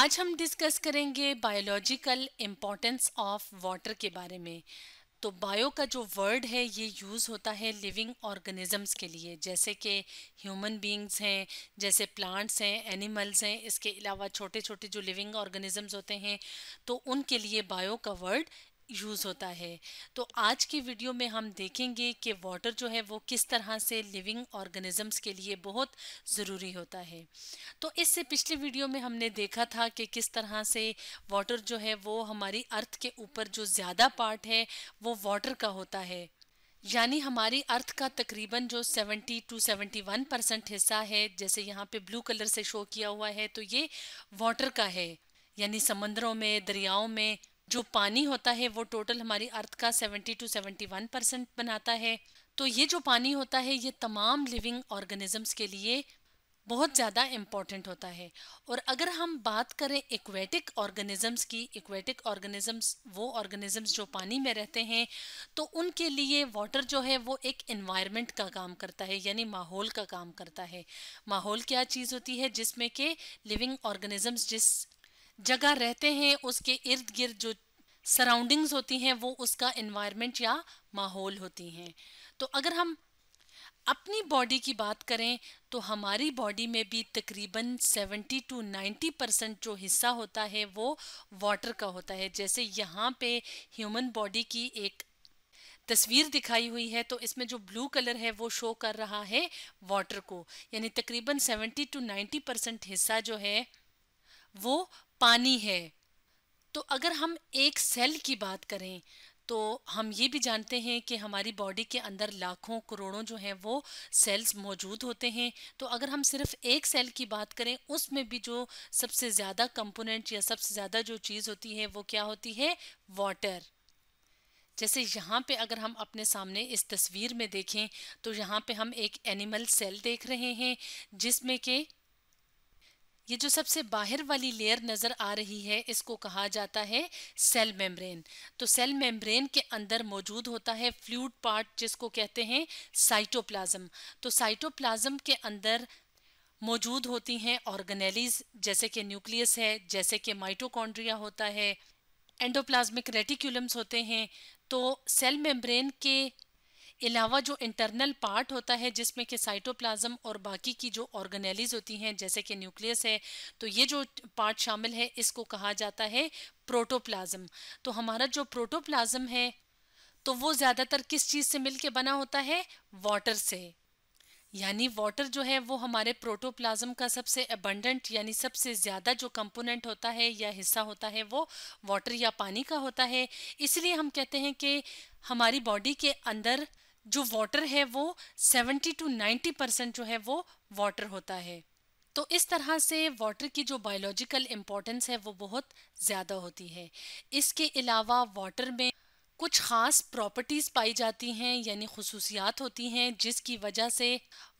आज हम डिस्कस करेंगे बायोलॉजिकल इम्पोर्टेंस ऑफ वाटर के बारे में तो बायो का जो वर्ड है ये यूज़ होता है लिविंग ऑर्गेनिजम्स के लिए जैसे कि ह्यूमन बींग्स हैं जैसे प्लांट्स हैं एनिमल्स हैं इसके अलावा छोटे छोटे जो लिविंग ऑर्गेनिजम्स होते हैं तो उनके लिए बायो का वर्ड यूज़ होता है तो आज की वीडियो में हम देखेंगे कि वाटर जो है वो किस तरह से लिविंग ऑर्गेनिजम्स के लिए बहुत ज़रूरी होता है तो इससे पिछली वीडियो में हमने देखा था कि किस तरह से वाटर जो है वो हमारी अर्थ के ऊपर जो ज़्यादा पार्ट है वो वाटर का होता है यानी हमारी अर्थ का तकरीबन जो 70 टू 71 परसेंट हिस्सा है जैसे यहाँ पे ब्लू कलर से शो किया हुआ है तो ये वाटर का है यानी समंदरों में दरियाओं में जो पानी होता है वो टोटल हमारी अर्थ का 70 टू 71 परसेंट बनाता है तो ये जो पानी होता है ये तमाम लिविंग ऑर्गेनिजम्स के लिए बहुत ज़्यादा इम्पॉर्टेंट होता है और अगर हम बात करें इक्वेटिक ऑर्गेनिजम्स की इक्वेटिक ऑर्गेनिजम्स वो ऑर्गेनिजम्स जो पानी में रहते हैं तो उनके लिए वाटर जो है वो एक इन्वायरमेंट का काम करता है यानी माहौल का काम करता है माहौल क्या चीज़ होती है जिसमें के लिविंग ऑर्गेनिजम्स जिस जगह रहते हैं उसके इर्द गिर्द जो सराउंडिंग्स होती हैं वो उसका इन्वायरमेंट या माहौल होती हैं तो अगर हम अपनी बॉडी की बात करें तो हमारी बॉडी में भी तकरीबन 70 टू 90 परसेंट जो हिस्सा होता है वो वाटर का होता है जैसे यहाँ पे ह्यूमन बॉडी की एक तस्वीर दिखाई हुई है तो इसमें जो ब्लू कलर है वो शो कर रहा है वाटर को यानी तकरीबन 70 टू 90 परसेंट हिस्सा जो है वो पानी है तो अगर हम एक सेल की बात करें तो हम ये भी जानते हैं कि हमारी बॉडी के अंदर लाखों करोड़ों जो हैं वो सेल्स मौजूद होते हैं तो अगर हम सिर्फ एक सेल की बात करें उसमें भी जो सबसे ज़्यादा कंपोनेंट या सबसे ज़्यादा जो चीज़ होती है वो क्या होती है वाटर जैसे यहाँ पे अगर हम अपने सामने इस तस्वीर में देखें तो यहाँ पे हम एक एनिमल सेल देख रहे हैं जिसमें के ये जो सबसे बाहर वाली लेयर नज़र आ रही है इसको कहा जाता है सेल मेम्ब्रेन तो सेल मेम्ब्रेन के अंदर मौजूद होता है फ्लूड पार्ट जिसको कहते हैं साइटोप्लाज्म तो साइटोप्लाज्म के अंदर मौजूद होती हैं ऑर्गेनेलीज जैसे कि न्यूक्लियस है जैसे कि माइटोकॉन्ड्रिया होता है एंडोप्लाज्मिक रेटिकुलम्स होते हैं तो सेल मेम्ब्रेन के अलावा जो इंटरनल पार्ट होता है जिसमें कि साइटोप्लाज्म और बाकी की जो ऑर्गेनेलीज होती हैं जैसे कि न्यूक्लियस है तो ये जो पार्ट शामिल है इसको कहा जाता है प्रोटोप्लाज्म तो हमारा जो प्रोटोप्लाज्म है तो वो ज़्यादातर किस चीज़ से मिलके बना होता है वाटर से यानी वाटर जो है वो हमारे प्रोटोप्लाज्म का सबसे अबंडेंट यानी सबसे ज़्यादा जो कंपोनेंट होता है या हिस्सा होता है वो वाटर या पानी का होता है इसलिए हम कहते हैं कि हमारी बॉडी के अंदर जो वाटर है वो 70 टू 90 परसेंट जो है वो वाटर होता है तो इस तरह से वाटर की जो बायोलॉजिकल इम्पोर्टेंस है वो बहुत ज़्यादा होती है इसके अलावा वाटर में कुछ ख़ास प्रॉपर्टीज़ पाई जाती हैं यानी खसूसियात होती हैं जिसकी वजह से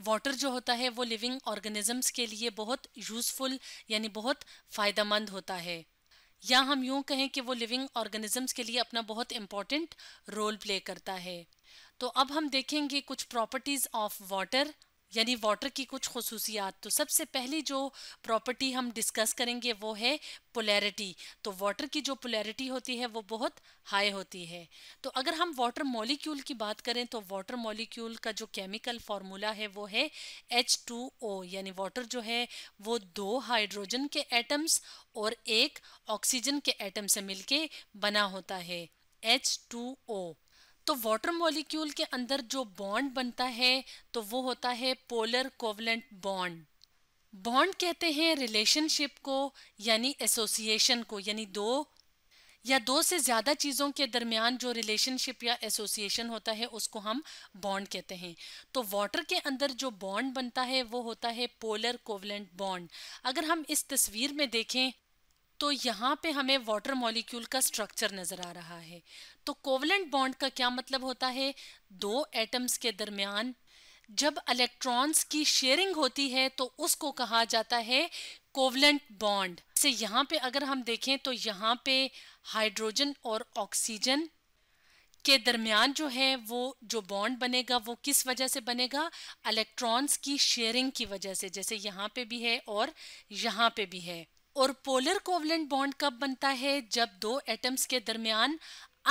वाटर जो होता है वो लिविंग ऑर्गेनिजम्स के लिए बहुत यूज़फुल यानी बहुत फ़ायदा मंद होता है या हम यूँ कहें कि वो लिविंग ऑर्गेनिजम्स के लिए अपना बहुत इम्पॉर्टेंट रोल प्ले करता है तो अब हम देखेंगे कुछ प्रॉपर्टीज़ ऑफ वाटर यानी वाटर की कुछ खसूसियात तो सबसे पहली जो प्रॉपर्टी हम डिस्कस करेंगे वो है पोलैरिटी तो वाटर की जो पोलैरिटी होती है वो बहुत हाई होती है तो अगर हम वाटर मॉलिक्यूल की बात करें तो वाटर मॉलिक्यूल का जो केमिकल फार्मूला है वो है एच टू ओ यानी वाटर जो है वो दो हाइड्रोजन के एटम्स और एक ऑक्सीजन के एटम से मिलके बना होता है एच टू ओ तो वाटर मॉलिक्यूल के अंदर जो बॉन्ड बनता है तो वो होता है पोलर कोवलेंट बॉन्ड बॉन्ड कहते हैं रिलेशनशिप को यानी एसोसिएशन को यानी दो या दो से ज़्यादा चीज़ों के दरमियान जो रिलेशनशिप या एसोसिएशन होता है उसको हम बॉन्ड कहते हैं तो वाटर के अंदर जो बॉन्ड बनता है वो होता है पोलर कोवलेंट बॉन्ड अगर हम इस तस्वीर में देखें तो यहाँ पे हमें वाटर मॉलिक्यूल का स्ट्रक्चर नज़र आ रहा है तो कोवलेंट बॉन्ड का क्या मतलब होता है दो एटम्स के दरमियान जब इलेक्ट्रॉन्स की शेयरिंग होती है तो उसको कहा जाता है कोवलेंट बॉन्ड से यहाँ पे अगर हम देखें तो यहाँ पे हाइड्रोजन और ऑक्सीजन के दरमियान जो है वो जो बॉन्ड बनेगा वो किस वजह से बनेगा इलेक्ट्रॉन्स की शेयरिंग की वजह से जैसे यहाँ पे भी है और यहाँ पे भी है और पोलर कोवलेंट बॉन्ड कब बनता है जब दो एटम्स के दरमियान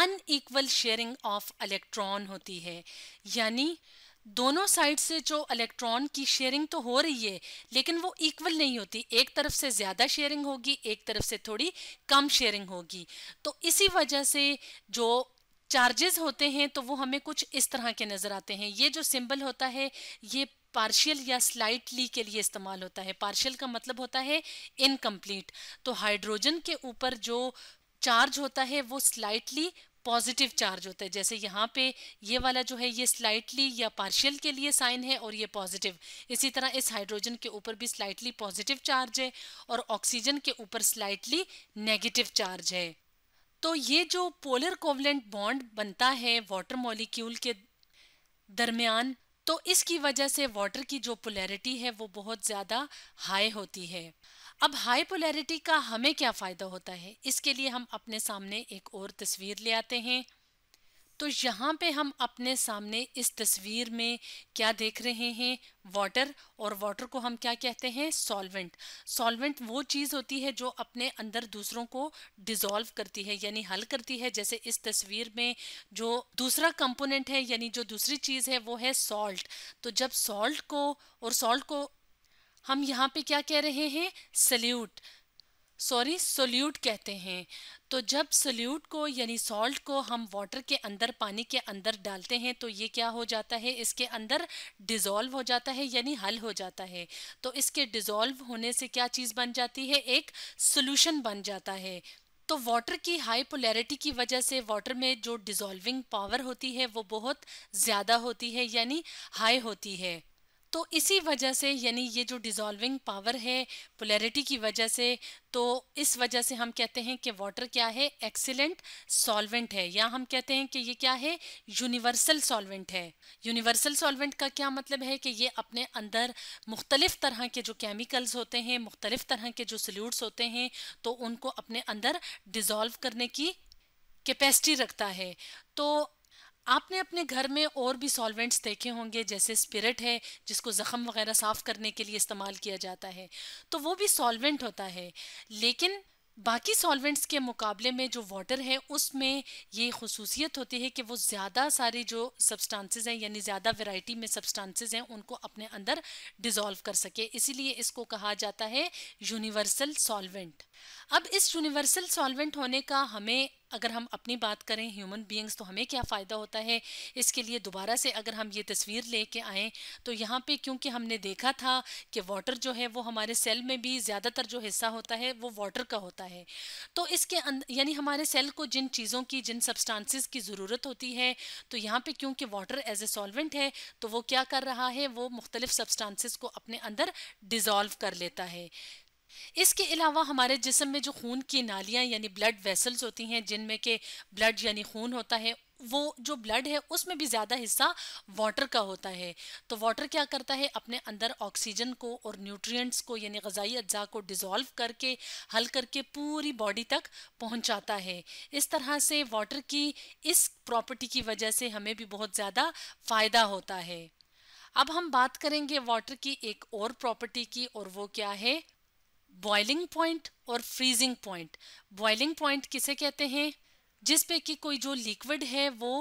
अनईक्वल शेयरिंग ऑफ इलेक्ट्रॉन होती है यानी दोनों साइड से जो इलेक्ट्रॉन की शेयरिंग तो हो रही है लेकिन वो इक्वल नहीं होती एक तरफ से ज़्यादा शेयरिंग होगी एक तरफ से थोड़ी कम शेयरिंग होगी तो इसी वजह से जो चार्जेस होते हैं तो वो हमें कुछ इस तरह के नज़र आते हैं ये जो सिंबल होता है ये पार्शियल या स्लाइटली के लिए इस्तेमाल होता है पार्शियल का मतलब होता है इनकम्प्लीट तो हाइड्रोजन के ऊपर जो चार्ज होता है वो स्लाइटली पॉजिटिव चार्ज होता है जैसे यहाँ पे ये वाला जो है ये स्लाइटली या पार्शियल के लिए साइन है और ये पॉजिटिव इसी तरह इस हाइड्रोजन के ऊपर भी स्लाइटली पॉजिटिव चार्ज है और ऑक्सीजन के ऊपर स्लाइटली नेगेटिव चार्ज है तो ये जो पोलर कोवलेंट बॉन्ड बनता है वाटर मॉलिक्यूल के दरमियान तो इसकी वजह से वाटर की जो पोलैरिटी है वो बहुत ज़्यादा हाई होती है अब हाई पोलैरिटी का हमें क्या फ़ायदा होता है इसके लिए हम अपने सामने एक और तस्वीर ले आते हैं तो यहाँ पे हम अपने सामने इस तस्वीर में क्या देख रहे हैं वाटर और वाटर को हम क्या कहते हैं सॉल्वेंट सॉल्वेंट वो चीज़ होती है जो अपने अंदर दूसरों को डिज़ोल्व करती है यानी हल करती है जैसे इस तस्वीर में जो दूसरा कंपोनेंट है यानी जो दूसरी चीज़ है वो है सॉल्ट तो जब सॉल्ट को और सॉल्ट को हम यहाँ पे क्या कह रहे हैं सल्यूट सॉरी सोल्यूट कहते हैं तो जब सोल्यूट को यानी सॉल्ट को हम वाटर के अंदर पानी के अंदर डालते हैं तो ये क्या हो जाता है इसके अंदर डिज़ोल्व हो जाता है यानी हल हो जाता है तो इसके डिज़ोल्व होने से क्या चीज़ बन जाती है एक सोल्यूशन बन जाता है तो वाटर की हाई पोलैरिटी की वजह से वाटर में जो डिज़ोल्विंग पावर होती है वो बहुत ज़्यादा होती है यानी हाई होती है तो इसी वजह से यानी ये जो डिजॉल्विंग पावर है पोलैरिटी की वजह से तो इस वजह से हम कहते हैं कि वाटर क्या है एक्सीलेंट सॉल्वेंट है या हम कहते हैं कि ये क्या है यूनिवर्सल सॉल्वेंट है यूनिवर्सल सॉल्वेंट का क्या मतलब है कि ये अपने अंदर मुख्तलिफ तरह के जो केमिकल्स होते हैं मुख्तलिफ तरह के जो सल्यूट्स होते हैं तो उनको अपने अंदर डिज़ोल्व करने की कैपेसिटी रखता है तो आपने अपने घर में और भी सॉल्वेंट्स देखे होंगे जैसे स्पिरिट है जिसको ज़ख़म वगैरह साफ़ करने के लिए इस्तेमाल किया जाता है तो वो भी सॉल्वेंट होता है लेकिन बाकी सॉल्वेंट्स के मुकाबले में जो वाटर है उसमें ये खसूसियत होती है कि वो ज़्यादा सारे जो सब्सटेंसेस हैं यानी ज़्यादा वैरायटी में सब्सटेंसेस हैं उनको अपने अंदर डिज़ोल्व कर सके इसीलिए इसको कहा जाता है यूनिवर्सल सॉल्वेंट अब इस यूनिवर्सल सॉल्वेंट होने का हमें अगर हम अपनी बात करें ह्यूमन बीइंग्स तो हमें क्या फ़ायदा होता है इसके लिए दोबारा से अगर हम ये तस्वीर लेके आएँ तो यहाँ पे क्योंकि हमने देखा था कि वाटर जो है वो हमारे सेल में भी ज़्यादातर जो हिस्सा होता है वो वाटर का होता है तो इसके अंदर यानी हमारे सेल को जिन चीज़ों की जिन सब्सटांसिस की ज़रूरत होती है तो यहाँ पर क्योंकि वाटर एज ए सॉल्वेंट है तो वो क्या कर रहा है वो मुख्तलिफ सब्सटांसिस को अपने अंदर डिज़ोल्व कर लेता है इसके अलावा हमारे जिसम में जो खून की नालियाँ यानी ब्लड वेसल्स होती हैं जिनमें के ब्लड यानी खून होता है वो जो ब्लड है उसमें भी ज़्यादा हिस्सा वाटर का होता है तो वाटर क्या करता है अपने अंदर ऑक्सीजन को और न्यूट्रिएंट्स को यानी गज़ाई अज्जा को डिज़ोल्व करके हल करके पूरी बॉडी तक पहुंचाता है इस तरह से वाटर की इस प्रॉपर्टी की वजह से हमें भी बहुत ज़्यादा फ़ायदा होता है अब हम बात करेंगे वाटर की एक और प्रॉपर्टी की और वो क्या है बॉइलिंग पॉइंट और फ्रीजिंग पॉइंट बॉइलिंग पॉइंट किसे कहते हैं जिस पे कि कोई जो लिक्विड है वो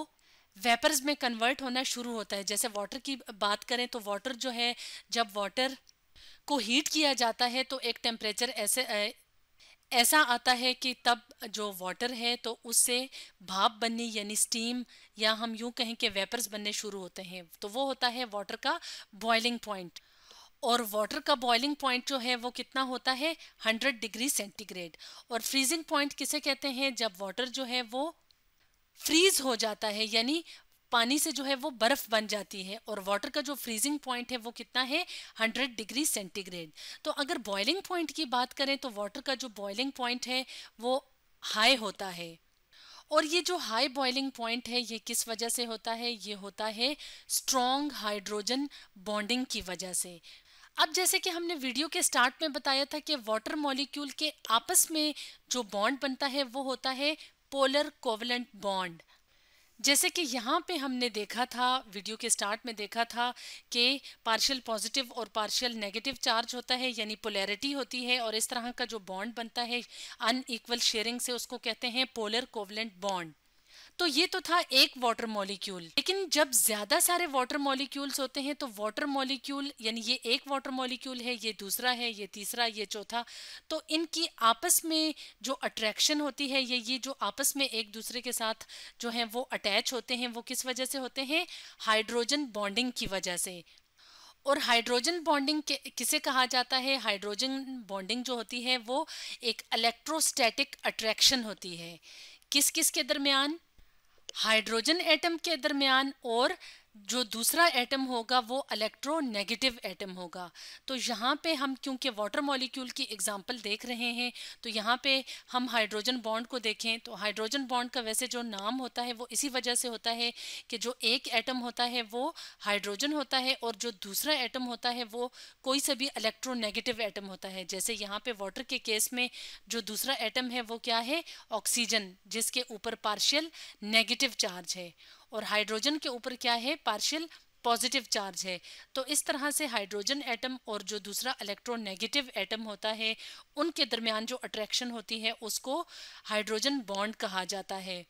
वेपर्स में कन्वर्ट होना शुरू होता है जैसे वाटर की बात करें तो वाटर जो है जब वाटर को हीट किया जाता है तो एक टेम्परेचर ऐसे ऐसा आता है कि तब जो वाटर है तो उससे भाप बनने यानी स्टीम या हम यूं कहें कि वेपर्स बनने शुरू होते हैं तो वो होता है वाटर का बॉइलिंग पॉइंट और वाटर का बॉइलिंग पॉइंट जो है वो कितना होता है 100 डिग्री सेंटीग्रेड और फ्रीजिंग पॉइंट किसे कहते हैं जब वाटर जो है वो फ्रीज हो जाता है यानी पानी से जो है वो बर्फ बन जाती है और वाटर का जो फ्रीजिंग पॉइंट है वो कितना है 100 डिग्री सेंटीग्रेड तो अगर बॉइलिंग पॉइंट की बात करें तो वाटर का जो बॉइलिंग पॉइंट है वो हाई होता है और ये जो हाई बॉइलिंग पॉइंट है ये किस वजह से होता है ये होता है स्ट्रॉन्ग हाइड्रोजन बॉन्डिंग की वजह से अब जैसे कि हमने वीडियो के स्टार्ट में बताया था कि वाटर मॉलिक्यूल के आपस में जो बॉन्ड बनता है वो होता है पोलर कोवलेंट बॉन्ड जैसे कि यहाँ पे हमने देखा था वीडियो के स्टार्ट में देखा था कि पार्शियल पॉजिटिव और पार्शियल नेगेटिव चार्ज होता है यानी पोलैरिटी होती है और इस तरह का जो बॉन्ड बनता है अनइक्वल शेयरिंग से उसको कहते हैं पोलर कोवलेंट बॉन्ड तो ये तो था एक वाटर मॉलिक्यूल लेकिन जब ज्यादा सारे वाटर मॉलिक्यूल्स होते हैं तो वाटर मॉलिक्यूल यानी ये एक वाटर मॉलिक्यूल है ये दूसरा है ये तीसरा ये चौथा तो इनकी आपस में जो अट्रैक्शन होती है ये ये जो आपस में एक दूसरे के साथ जो है वो अटैच होते हैं वो किस वजह से होते हैं हाइड्रोजन बॉन्डिंग की वजह से और हाइड्रोजन बॉन्डिंग किसे कहा जाता है हाइड्रोजन बॉन्डिंग जो होती है वो एक इलेक्ट्रोस्टैटिक अट्रैक्शन होती है किस किस के दरमियान हाइड्रोजन एटम के दरमियान और जो दूसरा एटम होगा वो इलेक्ट्रोनेगेटिव एटम होगा तो यहाँ पे हम क्योंकि वाटर मॉलिक्यूल की एग्जांपल देख रहे हैं तो यहाँ पे हम हाइड्रोजन बॉन्ड को देखें तो हाइड्रोजन बॉन्ड का वैसे जो नाम होता है वो इसी वजह से होता है कि जो एक एटम होता है वो हाइड्रोजन होता है और जो दूसरा एटम होता है वो कोई सा भी इलेक्ट्रोनेगेटिव एटम होता है जैसे यहाँ पे वाटर के केस में जो दूसरा एटम है वो क्या है ऑक्सीजन जिसके ऊपर पार्शियल नेगेटिव चार्ज है और हाइड्रोजन के ऊपर क्या है पार्शियल पॉजिटिव चार्ज है तो इस तरह से हाइड्रोजन एटम और जो दूसरा इलेक्ट्रोनेगेटिव एटम होता है उनके दरमियान जो अट्रैक्शन होती है उसको हाइड्रोजन बॉन्ड कहा जाता है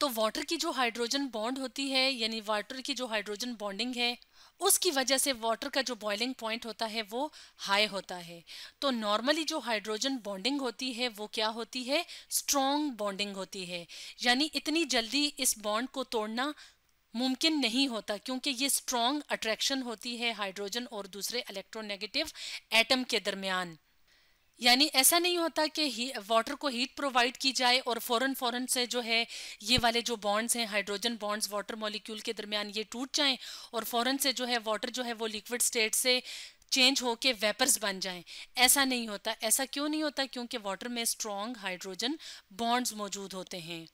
तो वाटर की जो हाइड्रोजन बॉन्ड होती है यानी वाटर की जो हाइड्रोजन बॉन्डिंग है उसकी वजह से वाटर का जो बॉइलिंग पॉइंट होता है वो हाई होता है तो नॉर्मली जो हाइड्रोजन बॉन्डिंग होती है वो क्या होती है स्ट्रॉन्ग बॉन्डिंग होती है यानी इतनी जल्दी इस बॉन्ड को तोड़ना मुमकिन नहीं होता क्योंकि ये स्ट्रॉन्ग अट्रैक्शन होती है हाइड्रोजन और दूसरे इलेक्ट्रोनेगेटिव एटम के दरमियान यानी ऐसा नहीं होता कि वाटर को हीट प्रोवाइड की जाए और फौरन फौरन से जो है ये वाले जो बॉन्ड्स हैं हाइड्रोजन बॉन्ड्स वाटर मॉलिक्यूल के दरमियान ये टूट जाएं और फौरन से जो है वाटर जो है वो लिक्विड स्टेट से चेंज के वेपर्स बन जाएं ऐसा नहीं होता ऐसा क्यों नहीं होता क्योंकि वाटर में स्ट्रॉन्ग हाइड्रोजन बॉन्ड्स मौजूद होते हैं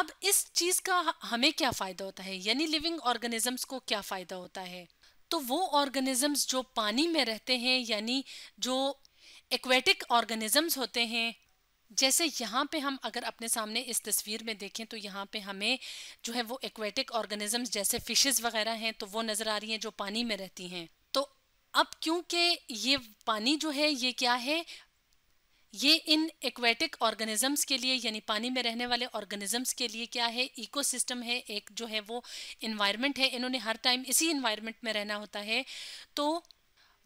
अब इस चीज़ का हमें क्या फ़ायदा होता है यानी लिविंग ऑर्गेनिजम्स को क्या फ़ायदा होता है तो वो ऑर्गेनिजम्स जो पानी में रहते हैं यानी जो एक्वेटिक ऑर्गेनिजम्स होते हैं जैसे यहाँ पे हम अगर अपने सामने इस तस्वीर में देखें तो यहाँ पे हमें जो है वो एक्वेटिक ऑर्गेनिजम्स जैसे फिशेस वगैरह हैं तो वो नज़र आ रही हैं जो पानी में रहती हैं तो अब क्योंकि ये पानी जो है ये क्या है ये इन एक्वेटिक ऑर्गेनिजम्स के लिए यानी पानी में रहने वाले ऑर्गेनिजम्स के लिए क्या है इकोसिस्टम है एक जो है वो इन्वायरमेंट है इन्होंने हर टाइम इसी इन्वायरमेंट में रहना होता है तो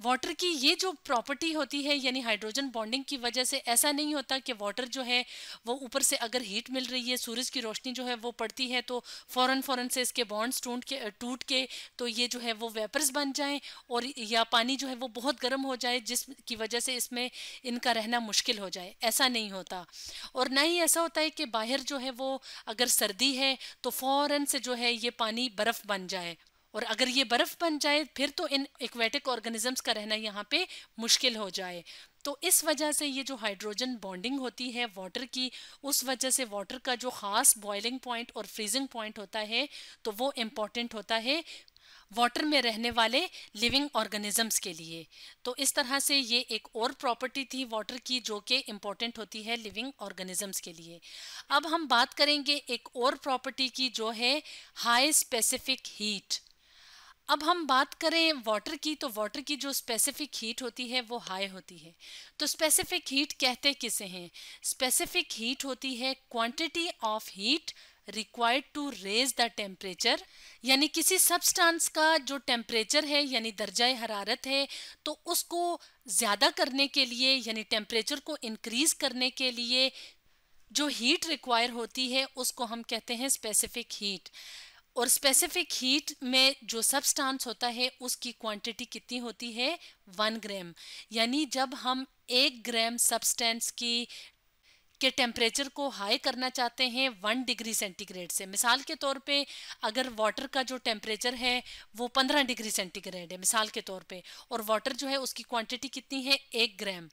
वाटर की ये जो प्रॉपर्टी होती है यानी हाइड्रोजन बॉन्डिंग की वजह से ऐसा नहीं होता कि वाटर जो है वो ऊपर से अगर हीट मिल रही है सूरज की रोशनी जो है वो पड़ती है तो फ़ौरन फ़ौरन से इसके बॉन्ड्स टूट के टूट के तो ये जो है वो वेपर्स बन जाएं और या पानी जो है वो बहुत गर्म हो जाए जिस की वजह से इसमें इनका रहना मुश्किल हो जाए ऐसा नहीं होता और ना ही ऐसा होता है कि बाहर जो है वो अगर सर्दी है तो फ़ौर से जो है ये पानी बर्फ़ बन जाए और अगर ये बर्फ़ बन जाए फिर तो इन एक्वेटिक ऑर्गेनिजम्स का रहना यहाँ पे मुश्किल हो जाए तो इस वजह से ये जो हाइड्रोजन बॉन्डिंग होती है वाटर की उस वजह से वाटर का जो ख़ास बॉइलिंग पॉइंट और फ्रीजिंग पॉइंट होता है तो वो इम्पॉर्टेंट होता है वाटर में रहने वाले लिविंग ऑर्गेनिजम्स के लिए तो इस तरह से ये एक और प्रॉपर्टी थी वाटर की जो कि इम्पॉर्टेंट होती है लिविंग ऑर्गेनिजम्स के लिए अब हम बात करेंगे एक और प्रॉपर्टी की जो है हाई स्पेसिफिक हीट अब हम बात करें वाटर की तो वाटर की जो स्पेसिफिक हीट होती है वो हाई होती है तो स्पेसिफिक हीट कहते किसे हैं स्पेसिफिक हीट होती है quantity of heat required to raise the temperature यानी किसी सब्सटेंस का जो टेम्परेचर है यानी दर्जा हरारत है तो उसको ज़्यादा करने के लिए यानी टेम्परेचर को इनक्रीज़ करने के लिए जो हीट रिक्वायर होती है उसको हम कहते हैं स्पेसिफिक हीट और स्पेसिफिक हीट में जो सब्सटांस होता है उसकी क्वांटिटी कितनी होती है वन ग्राम यानी जब हम एक ग्राम सब्सटेंस की के टेम्परेचर को हाई करना चाहते हैं वन डिग्री सेंटीग्रेड से मिसाल के तौर पे अगर वाटर का जो टेम्परेचर है वो पंद्रह डिग्री सेंटीग्रेड है मिसाल के तौर पे और वाटर जो है उसकी क्वांटिटी कितनी है एक ग्राम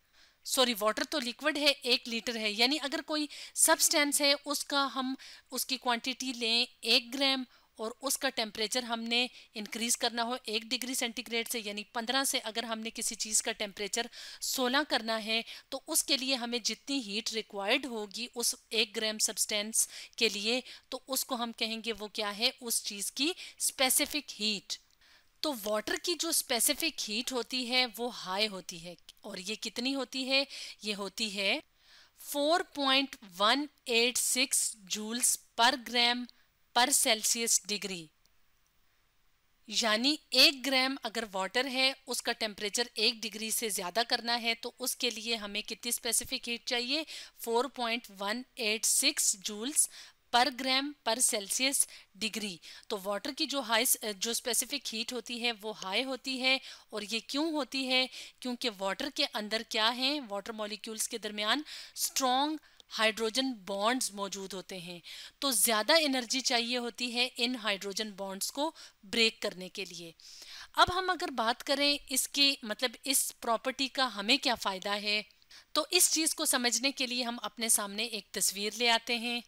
सॉरी वाटर तो लिक्विड है एक लीटर है यानी अगर कोई सब्सटेंस है उसका हम उसकी क्वांटिटी लें एक ग्राम और उसका टेम्परेचर हमने इंक्रीज़ करना हो एक डिग्री सेंटीग्रेड से यानी पंद्रह से अगर हमने किसी चीज़ का टेम्परेचर सोलह करना है तो उसके लिए हमें जितनी हीट रिक्वायर्ड होगी उस एक ग्राम सब्सटेंस के लिए तो उसको हम कहेंगे वो क्या है उस चीज़ की स्पेसिफिक हीट तो वाटर की जो स्पेसिफिक हीट होती है वो हाई होती है और ये कितनी होती है ये होती है सिक्स जूल्स पर ग्राम पर सेल्सियस डिग्री यानी एक ग्राम अगर वाटर है उसका टेम्परेचर एक डिग्री से ज़्यादा करना है तो उसके लिए हमें कितनी स्पेसिफिक हीट चाहिए 4.186 जूल्स पर ग्राम पर सेल्सियस डिग्री तो वाटर की जो हाई जो स्पेसिफिक हीट होती है वो हाई होती है और ये क्यों होती है क्योंकि वाटर के अंदर क्या है वाटर मॉलिक्यूल्स के दरमियान स्ट्रॉन्ग हाइड्रोजन बॉन्ड्स मौजूद होते हैं तो ज़्यादा एनर्जी चाहिए होती है इन हाइड्रोजन बॉन्ड्स को ब्रेक करने के लिए अब हम अगर बात करें इसके मतलब इस प्रॉपर्टी का हमें क्या फ़ायदा है तो इस चीज़ को समझने के लिए हम अपने सामने एक तस्वीर ले आते हैं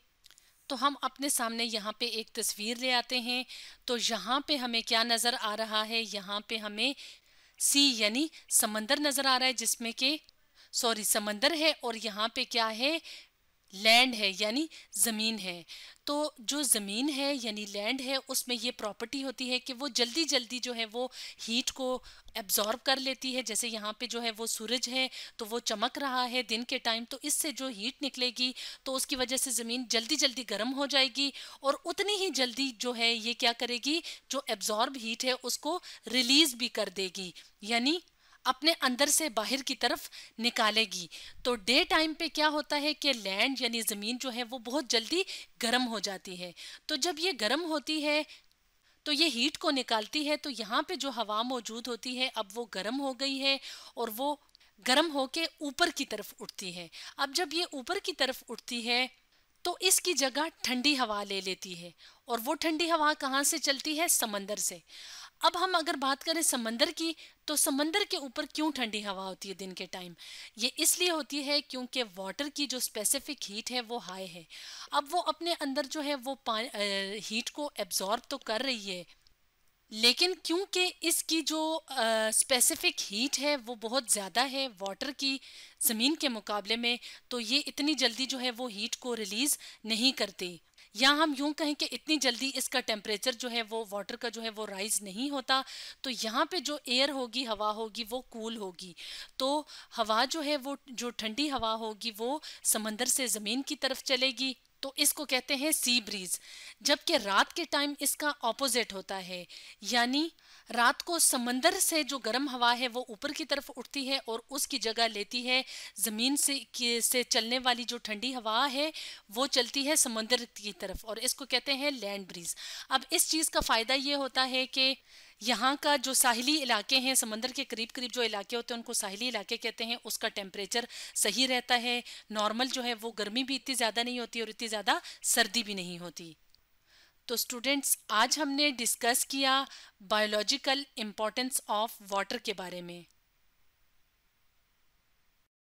तो हम अपने सामने यहाँ पे एक तस्वीर ले आते हैं तो यहाँ पे हमें क्या नज़र आ रहा है यहाँ पे हमें सी यानी समंदर नज़र आ रहा है जिसमें कि सॉरी समंदर है और यहाँ पे क्या है लैंड है यानी ज़मीन है तो जो ज़मीन है यानी लैंड है उसमें ये प्रॉपर्टी होती है कि वो जल्दी जल्दी जो है वो हीट को एब्जॉर्ब कर लेती है जैसे यहाँ पे जो है वो सूरज है तो वो चमक रहा है दिन के टाइम तो इससे जो हीट निकलेगी तो उसकी वजह से ज़मीन जल्दी जल्दी गर्म हो जाएगी और उतनी ही जल्दी जो है ये क्या करेगी जो एब्जॉर्ब हीट है उसको रिलीज़ भी कर देगी यानी अपने अंदर से बाहर की तरफ निकालेगी तो डे टाइम पे क्या होता है कि लैंड यानी ज़मीन जो है वो बहुत जल्दी गर्म हो जाती है तो जब ये गर्म होती है तो ये हीट को निकालती है तो यहाँ पे जो हवा मौजूद होती है अब वो गर्म हो गई है और वो गर्म होके ऊपर की तरफ उठती है अब जब ये ऊपर की तरफ उठती है तो इसकी जगह ठंडी हवा ले लेती है और वो ठंडी हवा कहाँ से चलती है समंदर से अब हम अगर बात करें समंदर की तो समंदर के ऊपर क्यों ठंडी हवा होती है दिन के टाइम ये इसलिए होती है क्योंकि वाटर की जो स्पेसिफिक हीट है वो हाई है अब वो अपने अंदर जो है वो आ, हीट को एब्जॉर्ब तो कर रही है लेकिन क्योंकि इसकी जो स्पेसिफिक हीट है वो बहुत ज़्यादा है वाटर की ज़मीन के मुकाबले में तो ये इतनी जल्दी जो है वो हीट को रिलीज़ नहीं करती या हम यूं कहें कि इतनी जल्दी इसका टेम्परेचर जो है वो वाटर का जो है वो राइज नहीं होता तो यहाँ पे जो एयर होगी हवा होगी वो कूल होगी तो हवा जो है वो जो ठंडी हवा होगी वो समंदर से ज़मीन की तरफ चलेगी तो इसको कहते हैं सी ब्रीज जबकि रात के टाइम इसका ऑपोजिट होता है यानी रात को समंदर से जो गर्म हवा है वो ऊपर की तरफ उठती है और उसकी जगह लेती है ज़मीन से से चलने वाली जो ठंडी हवा है वो चलती है समंदर की तरफ और इसको कहते हैं लैंड ब्रीज अब इस चीज़ का फ़ायदा ये होता है कि यहाँ का जो साहिली इलाके हैं समंदर के करीब करीब जो इलाके होते हैं उनको साहिली इलाके कहते हैं उसका टेम्परेचर सही रहता है नॉर्मल जो है वो गर्मी भी इतनी ज़्यादा नहीं होती और इतनी ज़्यादा सर्दी भी नहीं होती तो स्टूडेंट्स आज हमने डिस्कस किया बायोलॉजिकल इम्पोर्टेंस ऑफ वाटर के बारे में